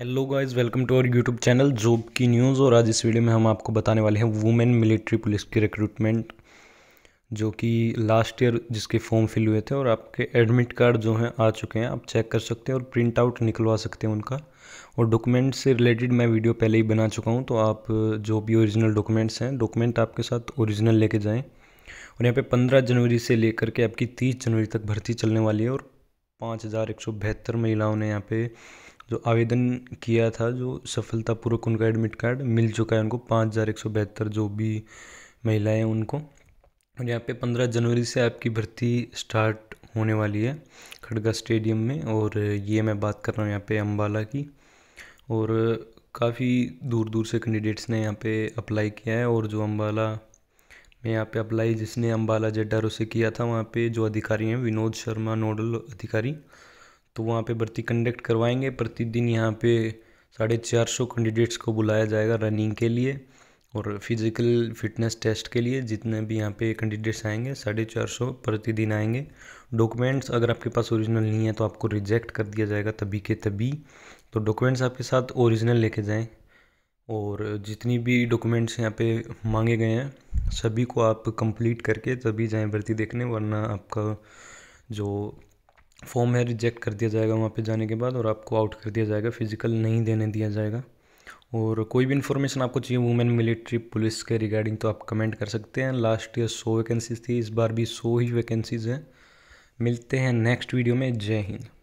hello guys welcome to our YouTube channel job की news और आज इस वीडियो में हम आपको बताने वाले हैं वुमेन मिलिट्री पुलिस की रिक्रूटमेंट जो कि लास्ट ईयर जिसके फॉर्म फिल हुए थे और आपके एडमिट कार्ड जो हैं आ चुके हैं आप चेक कर सकते हैं और प्रिंट आउट निकलवा सकते हैं उनका और डॉक्यूमेंट से रिलेटेड मैं वीडियो पहले ही बना चुका हूँ तो आप जो भी ओरिजिनल डॉक्यूमेंट्स हैं डॉक्यूमेंट आपके साथ ओरिजिनल लेके जाएँ और यहाँ पर पंद्रह जनवरी से लेकर के आपकी तीस जनवरी तक भर्ती चलने वाली है और पाँच हज़ार एक सौ बहत्तर महिलाओं ने यहाँ पर जो आवेदन किया था जो सफलतापूर्वक उनका एडमिट कार्ड मिल चुका है उनको पाँच हज़ार एक सौ बहत्तर जो भी महिलाएं उनको और यहाँ पे पंद्रह जनवरी से आपकी भर्ती स्टार्ट होने वाली है खड़गा स्टेडियम में और ये मैं बात कर रहा हूँ यहाँ पे अम्बाला की और काफ़ी दूर दूर से कैंडिडेट्स ने यहाँ पे अप्लाई किया है और जो अम्बाला में यहाँ पे अप्लाई जिसने अम्बाला जेडारो से किया था वहाँ पे जो अधिकारी हैं विनोद शर्मा नोडल अधिकारी तो वहाँ पे भर्ती कंडक्ट करवाएंगे प्रतिदिन यहाँ पे साढ़े चार सौ कैंडिडेट्स को बुलाया जाएगा रनिंग के लिए और फिज़िकल फिटनेस टेस्ट के लिए जितने भी यहाँ पे कैंडिडेट्स आएंगे साढ़े चार सौ प्रतिदिन आएंगे डॉक्यूमेंट्स अगर आपके पास ओरिजिनल नहीं है तो आपको रिजेक्ट कर दिया जाएगा तभी के तभी तो डॉक्यूमेंट्स आपके साथ ओरिजिनल लेके जाएं और जितनी भी डॉक्यूमेंट्स यहाँ पे मांगे गए हैं सभी को आप कंप्लीट करके तभी जाएँ भर्ती देखने वरना आपका जो फॉर्म है रिजेक्ट कर दिया जाएगा वहाँ पे जाने के बाद और आपको आउट कर दिया जाएगा फिज़िकल नहीं देने दिया जाएगा और कोई भी इन्फॉर्मेशन आपको चाहिए वुमेन मिलिट्री पुलिस के रिगार्डिंग तो आप कमेंट कर सकते हैं लास्ट ईयर सौ वैकेंसीज थी इस बार भी सौ ही वैकेंसीज़ हैं मिलते हैं नेक्स्ट वीडियो में जय हिंद